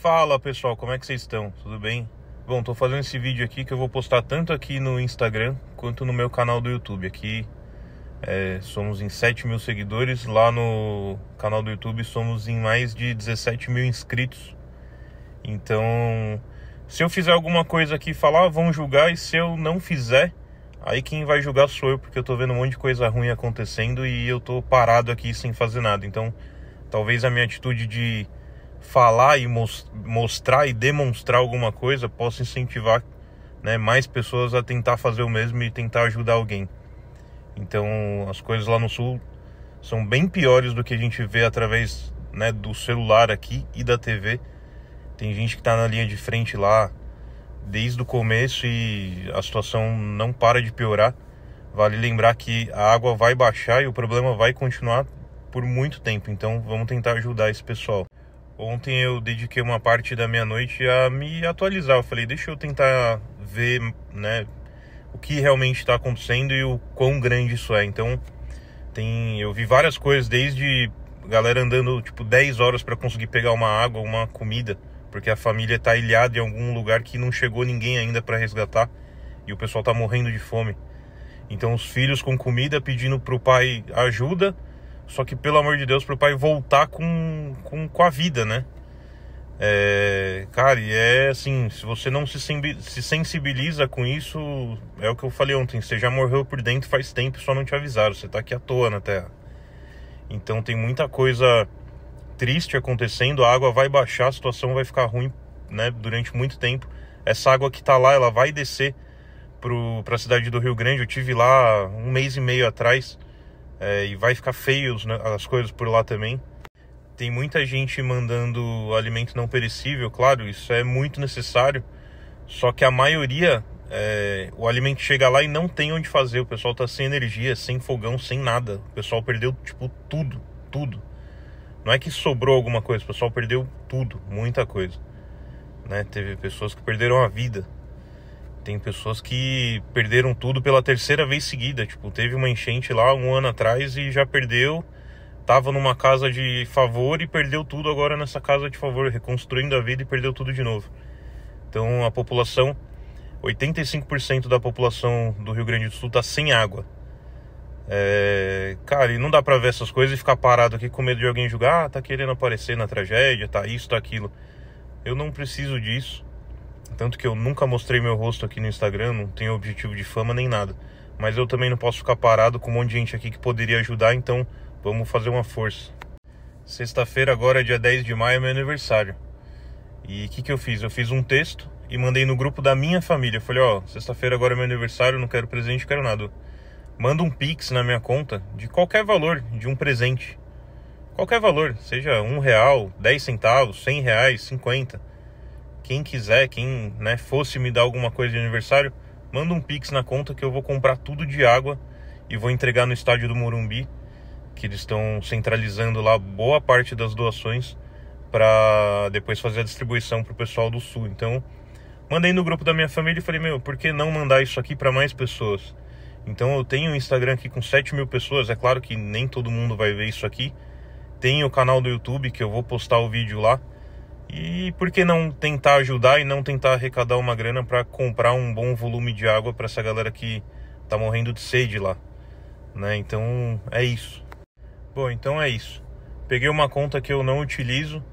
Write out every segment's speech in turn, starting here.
Fala pessoal, como é que vocês estão? Tudo bem? Bom, tô fazendo esse vídeo aqui que eu vou postar tanto aqui no Instagram quanto no meu canal do YouTube. Aqui é, somos em 7 mil seguidores, lá no canal do YouTube somos em mais de 17 mil inscritos. Então, se eu fizer alguma coisa aqui falar, vão julgar, e se eu não fizer, aí quem vai julgar sou eu, porque eu tô vendo um monte de coisa ruim acontecendo e eu tô parado aqui sem fazer nada. Então, talvez a minha atitude de falar e mostrar e demonstrar alguma coisa possa incentivar né, mais pessoas a tentar fazer o mesmo e tentar ajudar alguém. Então as coisas lá no sul são bem piores do que a gente vê através né, do celular aqui e da TV. Tem gente que está na linha de frente lá desde o começo e a situação não para de piorar. Vale lembrar que a água vai baixar e o problema vai continuar por muito tempo. Então vamos tentar ajudar esse pessoal. Ontem eu dediquei uma parte da minha noite a me atualizar. Eu falei, deixa eu tentar ver, né, o que realmente está acontecendo e o quão grande isso é. Então, tem, eu vi várias coisas desde galera andando tipo 10 horas para conseguir pegar uma água, uma comida, porque a família está ilhada em algum lugar que não chegou ninguém ainda para resgatar e o pessoal está morrendo de fome. Então os filhos com comida pedindo pro pai ajuda só que, pelo amor de Deus, pro pai voltar com, com, com a vida, né? É, cara, e é assim, se você não se, se sensibiliza com isso, é o que eu falei ontem, você já morreu por dentro faz tempo, só não te avisaram, você tá aqui à toa na Terra. Então tem muita coisa triste acontecendo, a água vai baixar, a situação vai ficar ruim, né, durante muito tempo. Essa água que tá lá, ela vai descer para pra cidade do Rio Grande, eu tive lá um mês e meio atrás, é, e vai ficar feios as coisas por lá também. Tem muita gente mandando alimento não perecível, claro, isso é muito necessário. Só que a maioria, é, o alimento chega lá e não tem onde fazer. O pessoal tá sem energia, sem fogão, sem nada. O pessoal perdeu, tipo, tudo, tudo. Não é que sobrou alguma coisa, o pessoal perdeu tudo, muita coisa. Né? Teve pessoas que perderam a vida tem pessoas que perderam tudo pela terceira vez seguida. Tipo, teve uma enchente lá um ano atrás e já perdeu. Tava numa casa de favor e perdeu tudo agora nessa casa de favor, reconstruindo a vida e perdeu tudo de novo. Então a população, 85% da população do Rio Grande do Sul tá sem água. É, cara, e não dá pra ver essas coisas e ficar parado aqui com medo de alguém julgar, ah, tá querendo aparecer na tragédia, tá isso, tá aquilo. Eu não preciso disso. Tanto que eu nunca mostrei meu rosto aqui no Instagram, não tenho objetivo de fama nem nada. Mas eu também não posso ficar parado com um monte de gente aqui que poderia ajudar, então vamos fazer uma força. Sexta-feira agora, é dia 10 de maio, é meu aniversário. E o que, que eu fiz? Eu fiz um texto e mandei no grupo da minha família. Falei, ó, oh, sexta-feira agora é meu aniversário, não quero presente, não quero nada. Manda um pix na minha conta de qualquer valor de um presente. Qualquer valor, seja um real, dez centavos, cem reais, cinquenta quem quiser, quem né, fosse me dar alguma coisa de aniversário, manda um pix na conta que eu vou comprar tudo de água e vou entregar no estádio do Morumbi, que eles estão centralizando lá boa parte das doações para depois fazer a distribuição pro pessoal do sul. Então, mandei no grupo da minha família e falei, meu, por que não mandar isso aqui para mais pessoas? Então eu tenho um Instagram aqui com 7 mil pessoas, é claro que nem todo mundo vai ver isso aqui. Tem o canal do YouTube que eu vou postar o vídeo lá. E por que não tentar ajudar e não tentar arrecadar uma grana para comprar um bom volume de água para essa galera que tá morrendo de sede lá, né? Então é isso. Bom, então é isso. Peguei uma conta que eu não utilizo.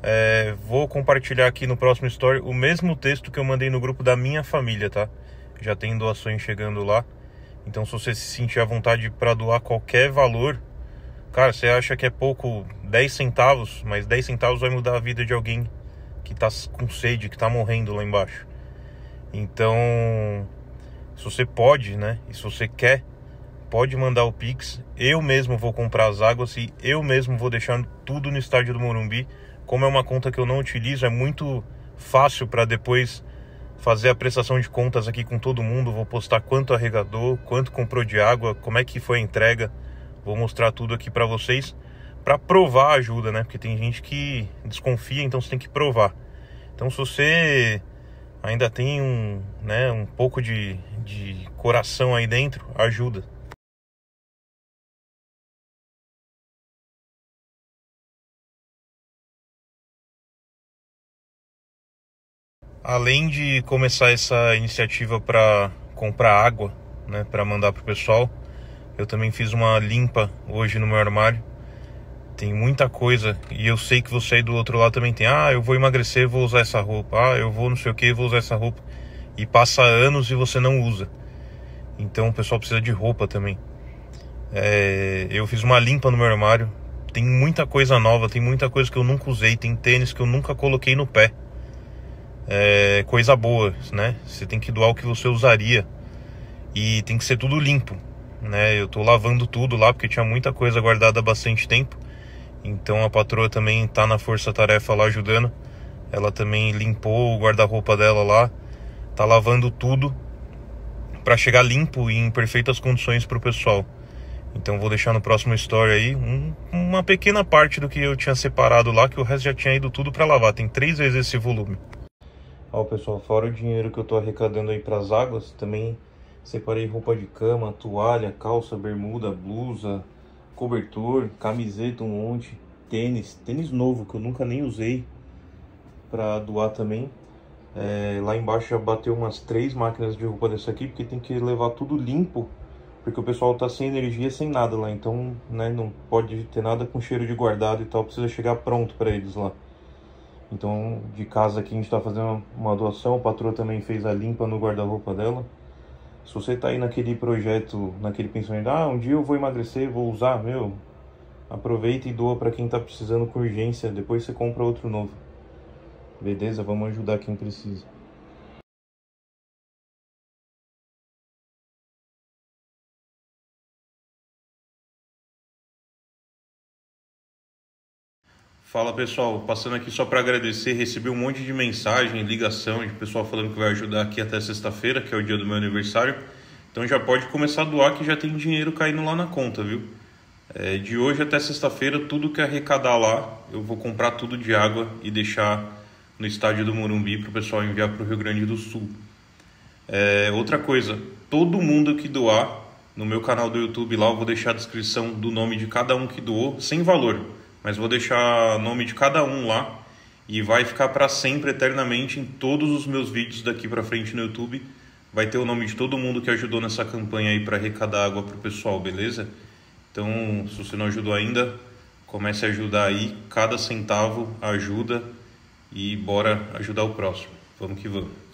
É, vou compartilhar aqui no próximo story o mesmo texto que eu mandei no grupo da minha família, tá? Já tem doações chegando lá. Então, se você se sentir à vontade para doar qualquer valor, Cara, você acha que é pouco 10 centavos, mas 10 centavos vai mudar a vida de alguém que tá com sede, que tá morrendo lá embaixo. Então, se você pode, né? E se você quer, pode mandar o Pix. Eu mesmo vou comprar as águas e eu mesmo vou deixar tudo no estádio do Morumbi. Como é uma conta que eu não utilizo, é muito fácil para depois fazer a prestação de contas aqui com todo mundo. Vou postar quanto arregadou, quanto comprou de água, como é que foi a entrega. Vou mostrar tudo aqui para vocês para provar a ajuda, né? Porque tem gente que desconfia, então você tem que provar. Então se você ainda tem um, né, um pouco de, de coração aí dentro, ajuda. Além de começar essa iniciativa para comprar água, né, para mandar pro pessoal, eu também fiz uma limpa hoje no meu armário. Tem muita coisa e eu sei que você aí do outro lado também tem. Ah, eu vou emagrecer, vou usar essa roupa. Ah, eu vou não sei o que, vou usar essa roupa. E passa anos e você não usa. Então o pessoal precisa de roupa também. É, eu fiz uma limpa no meu armário. Tem muita coisa nova, tem muita coisa que eu nunca usei, tem tênis que eu nunca coloquei no pé. É, coisa boa, né? Você tem que doar o que você usaria. E tem que ser tudo limpo né? Eu tô lavando tudo lá porque tinha muita coisa guardada há bastante tempo. Então a patroa também tá na força-tarefa lá ajudando. Ela também limpou o guarda-roupa dela lá, tá lavando tudo para chegar limpo e em perfeitas condições para o pessoal. Então vou deixar no próximo story aí um, uma pequena parte do que eu tinha separado lá, que o resto já tinha ido tudo para lavar. Tem três vezes esse volume. Ó pessoal, fora o dinheiro que eu tô arrecadando aí para as águas, também Separei roupa de cama, toalha, calça, bermuda, blusa, cobertor, camiseta, um monte, tênis, tênis novo que eu nunca nem usei para doar também. É, lá embaixo já bateu umas três máquinas de roupa dessa aqui, porque tem que levar tudo limpo, porque o pessoal tá sem energia, sem nada lá, então né, não pode ter nada com cheiro de guardado e tal, precisa chegar pronto para eles lá. Então, de casa aqui a gente está fazendo uma doação, a patroa também fez a limpa no guarda-roupa dela. Se você está aí naquele projeto, naquele pensamento, ah, um dia eu vou emagrecer, vou usar, meu, aproveita e doa para quem está precisando com urgência, depois você compra outro novo. Beleza? Vamos ajudar quem precisa. Fala pessoal, passando aqui só para agradecer, recebi um monte de mensagem, ligação de pessoal falando que vai ajudar aqui até sexta-feira, que é o dia do meu aniversário. Então já pode começar a doar que já tem dinheiro caindo lá na conta, viu? É, de hoje até sexta-feira, tudo que arrecadar lá, eu vou comprar tudo de água e deixar no estádio do Morumbi para o pessoal enviar para o Rio Grande do Sul. É, outra coisa, todo mundo que doar no meu canal do YouTube lá, eu vou deixar a descrição do nome de cada um que doou, sem valor mas vou deixar o nome de cada um lá e vai ficar para sempre eternamente em todos os meus vídeos daqui para frente no YouTube. Vai ter o nome de todo mundo que ajudou nessa campanha aí para arrecadar água pro pessoal, beleza? Então, se você não ajudou ainda, comece a ajudar aí, cada centavo ajuda e bora ajudar o próximo. Vamos que vamos.